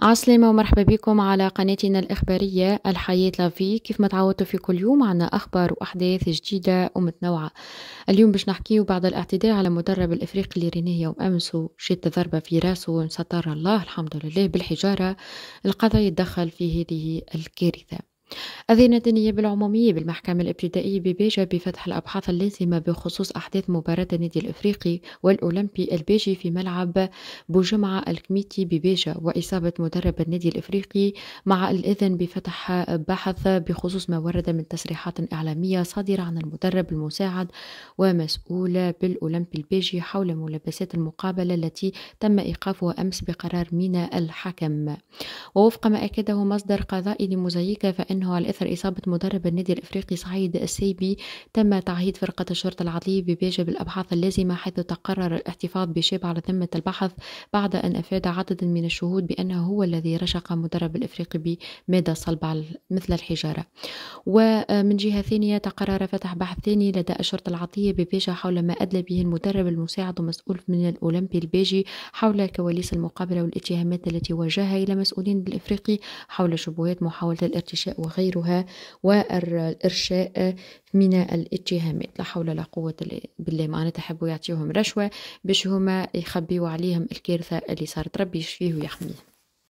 عسلامة ومرحبا بكم على قناتنا الإخبارية الحياة لافي كيف ما تعودتوا في كل يوم عنا أخبار وأحداث جديدة ومتنوعة اليوم باش نحكيو بعد الاعتداء على مدرب الإفريقي اللي رينيه يوم أمس جات ضربة في راسه وانستر الله الحمد لله بالحجارة القضاء يتدخل في هذه الكارثة أذنت النيابة العمومية بالمحكمة الابتدائية ببيجا بفتح الأبحاث اللازمة بخصوص أحداث مباراة النادي الإفريقي والأولمبي الباجي في ملعب بوجمعة الكميتي ببيجا وإصابة مدرب النادي الإفريقي مع الإذن بفتح بحث بخصوص ما ورد من تصريحات إعلامية صادرة عن المدرب المساعد ومسؤول بالأولمبي الباجي حول ملابسات المقابلة التي تم إيقافها أمس بقرار من الحكم ووفق ما أكده مصدر قضائي لموزايكا فإنه أثر إصابة مدرب النادي الإفريقي سعيد السيبي تم تعهيد فرقة الشرطة العدلية بواجب الأبحاث اللازمة حيث تقرر الاحتفاظ بشاب على ذمة البحث بعد أن أفاد عدد من الشهود بأنه هو الذي رشق مدرب الإفريقي بمادة صلبة مثل الحجارة ومن جهة ثانية تقرر فتح بحث ثاني لدى الشرطة العطية بباجة حول ما أدلى به المدرب المساعد ومسؤول من الأولمبي الباجي حول كواليس المقابلة والاتهامات التي وجهها إلى مسؤولين الإفريقي حول شبهات محاولة الارتشاء وغيرها وتوجيهها والإرشاء من الاتهامات لا حول ولا قوة بالله معناتها حبوا يعطيهم رشوة باش هما يخبيوا عليهم الكارثة اللي صارت ربي يشفيه ويحميه